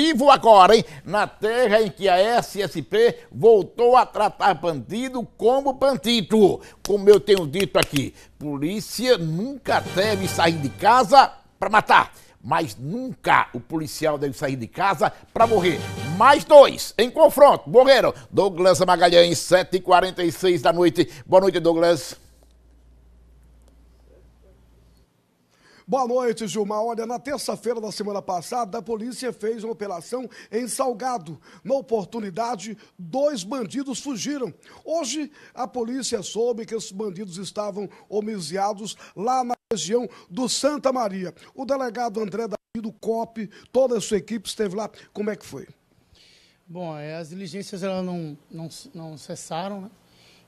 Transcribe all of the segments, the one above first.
ativo agora, hein? Na terra em que a SSP voltou a tratar bandido como bandido. Como eu tenho dito aqui, polícia nunca deve sair de casa para matar. Mas nunca o policial deve sair de casa para morrer. Mais dois em confronto. Morreram. Douglas Magalhães, 7h46 da noite. Boa noite, Douglas. Boa noite, Gilmar. Olha, na terça-feira da semana passada, a polícia fez uma operação em Salgado. Na oportunidade, dois bandidos fugiram. Hoje, a polícia soube que esses bandidos estavam homiziados lá na região do Santa Maria. O delegado André Davi do COP, toda a sua equipe esteve lá. Como é que foi? Bom, é, as diligências elas não, não, não cessaram, né?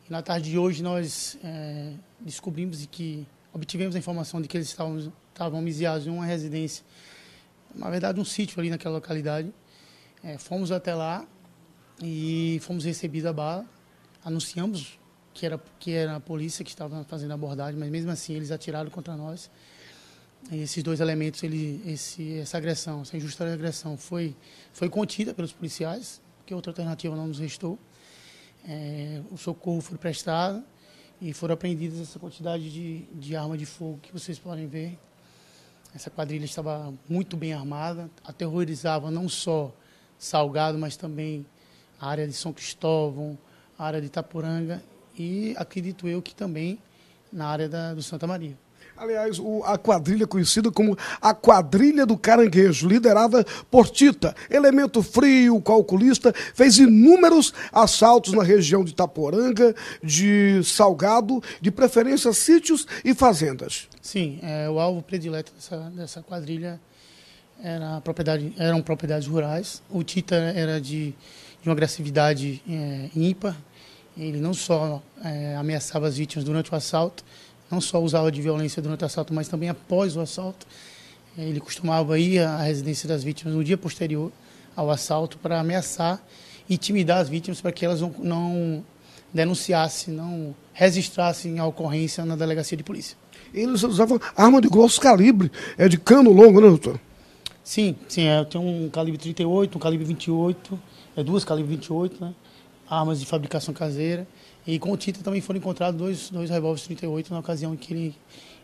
E na tarde de hoje nós é, descobrimos que obtivemos a informação de que eles estavam, estavam misiados em uma residência, na verdade, um sítio ali naquela localidade. É, fomos até lá e fomos recebidos a bala. Anunciamos que era, que era a polícia que estava fazendo a abordagem, mas mesmo assim eles atiraram contra nós. E esses dois elementos, ele, esse, essa agressão, essa injusta agressão foi, foi contida pelos policiais, porque outra alternativa não nos restou. É, o socorro foi prestado e foram apreendidas essa quantidade de, de arma de fogo que vocês podem ver. Essa quadrilha estava muito bem armada, aterrorizava não só Salgado, mas também a área de São Cristóvão, a área de Itapuranga e acredito eu que também na área da, do Santa Maria. Aliás, o, a quadrilha conhecida como a Quadrilha do Caranguejo, liderada por Tita, elemento frio, calculista, fez inúmeros assaltos na região de Itaporanga, de Salgado, de preferência sítios e fazendas. Sim, é, o alvo predileto dessa, dessa quadrilha era propriedade, eram propriedades rurais. O Tita era de, de uma agressividade é, ímpar. Ele não só é, ameaçava as vítimas durante o assalto, não só usava de violência durante o assalto, mas também após o assalto. É, ele costumava ir à residência das vítimas no dia posterior ao assalto para ameaçar, e intimidar as vítimas para que elas não, não denunciassem, não registrassem a ocorrência na delegacia de polícia. Eles usavam arma de grosso calibre, é de cano longo, né, doutor? Sim, sim, eu é, tenho um calibre 38, um calibre 28, é duas calibre 28, né? armas de fabricação caseira. E com o Tita também foram encontrados dois, dois revólveres 38 na ocasião em que ele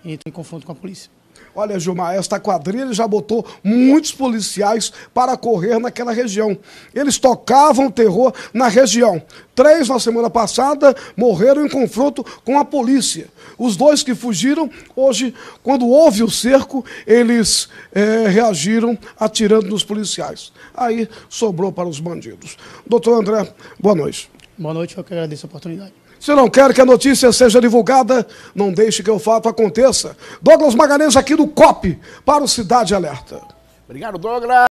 entrou em confronto com a polícia. Olha, Gilmar, esta quadrilha já botou muitos policiais para correr naquela região. Eles tocavam terror na região. Três na semana passada morreram em confronto com a polícia. Os dois que fugiram, hoje, quando houve o cerco, eles é, reagiram atirando nos policiais. Aí sobrou para os bandidos. Doutor André, boa noite. Boa noite, eu que agradeço a oportunidade. Se não quer que a notícia seja divulgada, não deixe que o fato aconteça. Douglas Magalhães aqui do COP para o Cidade Alerta. Obrigado, Douglas.